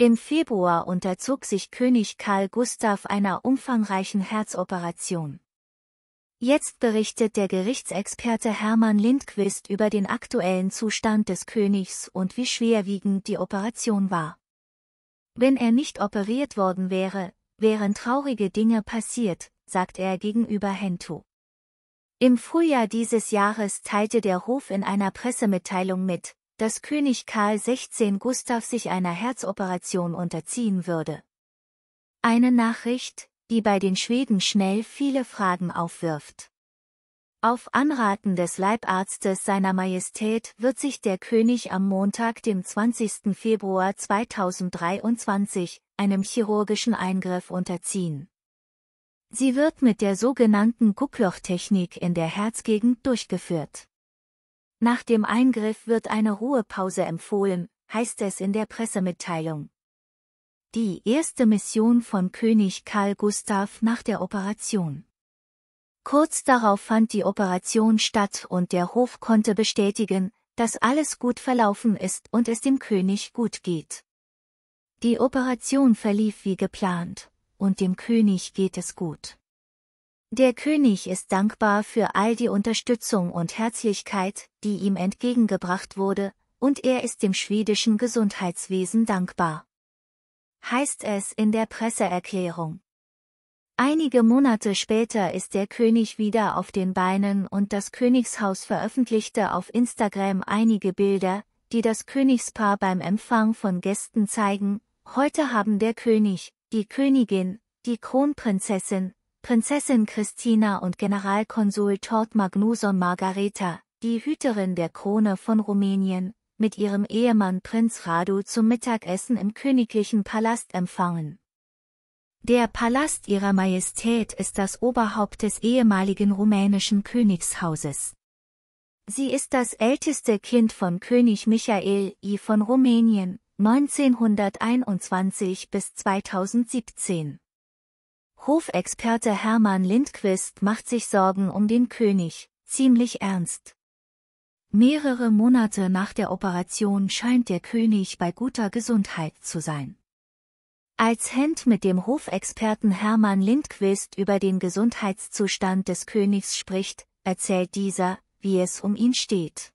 Im Februar unterzog sich König Karl Gustav einer umfangreichen Herzoperation. Jetzt berichtet der Gerichtsexperte Hermann Lindquist über den aktuellen Zustand des Königs und wie schwerwiegend die Operation war. Wenn er nicht operiert worden wäre, wären traurige Dinge passiert, sagt er gegenüber Hento. Im Frühjahr dieses Jahres teilte der Hof in einer Pressemitteilung mit, dass König Karl XVI. Gustav sich einer Herzoperation unterziehen würde. Eine Nachricht, die bei den Schweden schnell viele Fragen aufwirft. Auf Anraten des Leibarztes seiner Majestät wird sich der König am Montag, dem 20. Februar 2023, einem chirurgischen Eingriff unterziehen. Sie wird mit der sogenannten Gucklochtechnik in der Herzgegend durchgeführt. Nach dem Eingriff wird eine Ruhepause empfohlen, heißt es in der Pressemitteilung. Die erste Mission von König Karl Gustav nach der Operation. Kurz darauf fand die Operation statt und der Hof konnte bestätigen, dass alles gut verlaufen ist und es dem König gut geht. Die Operation verlief wie geplant, und dem König geht es gut. Der König ist dankbar für all die Unterstützung und Herzlichkeit, die ihm entgegengebracht wurde, und er ist dem schwedischen Gesundheitswesen dankbar. Heißt es in der Presseerklärung. Einige Monate später ist der König wieder auf den Beinen und das Königshaus veröffentlichte auf Instagram einige Bilder, die das Königspaar beim Empfang von Gästen zeigen. Heute haben der König, die Königin, die Kronprinzessin, Prinzessin Christina und Generalkonsul Tort Magnuson Margareta, die Hüterin der Krone von Rumänien, mit ihrem Ehemann Prinz Radu zum Mittagessen im königlichen Palast empfangen. Der Palast ihrer Majestät ist das Oberhaupt des ehemaligen rumänischen Königshauses. Sie ist das älteste Kind von König Michael I von Rumänien, 1921 bis 2017. Hofexperte Hermann Lindquist macht sich Sorgen um den König, ziemlich ernst. Mehrere Monate nach der Operation scheint der König bei guter Gesundheit zu sein. Als Hent mit dem Hofexperten Hermann Lindquist über den Gesundheitszustand des Königs spricht, erzählt dieser, wie es um ihn steht.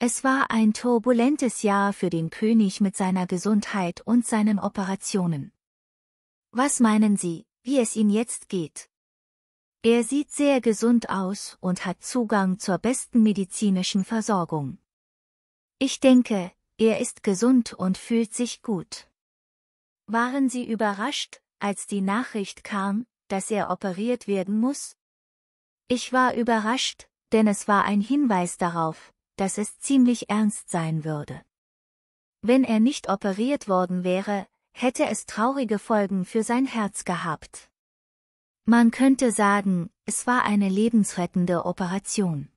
Es war ein turbulentes Jahr für den König mit seiner Gesundheit und seinen Operationen. Was meinen Sie, wie es ihm jetzt geht. Er sieht sehr gesund aus und hat Zugang zur besten medizinischen Versorgung. Ich denke, er ist gesund und fühlt sich gut. Waren Sie überrascht, als die Nachricht kam, dass er operiert werden muss? Ich war überrascht, denn es war ein Hinweis darauf, dass es ziemlich ernst sein würde. Wenn er nicht operiert worden wäre, hätte es traurige Folgen für sein Herz gehabt. Man könnte sagen, es war eine lebensrettende Operation.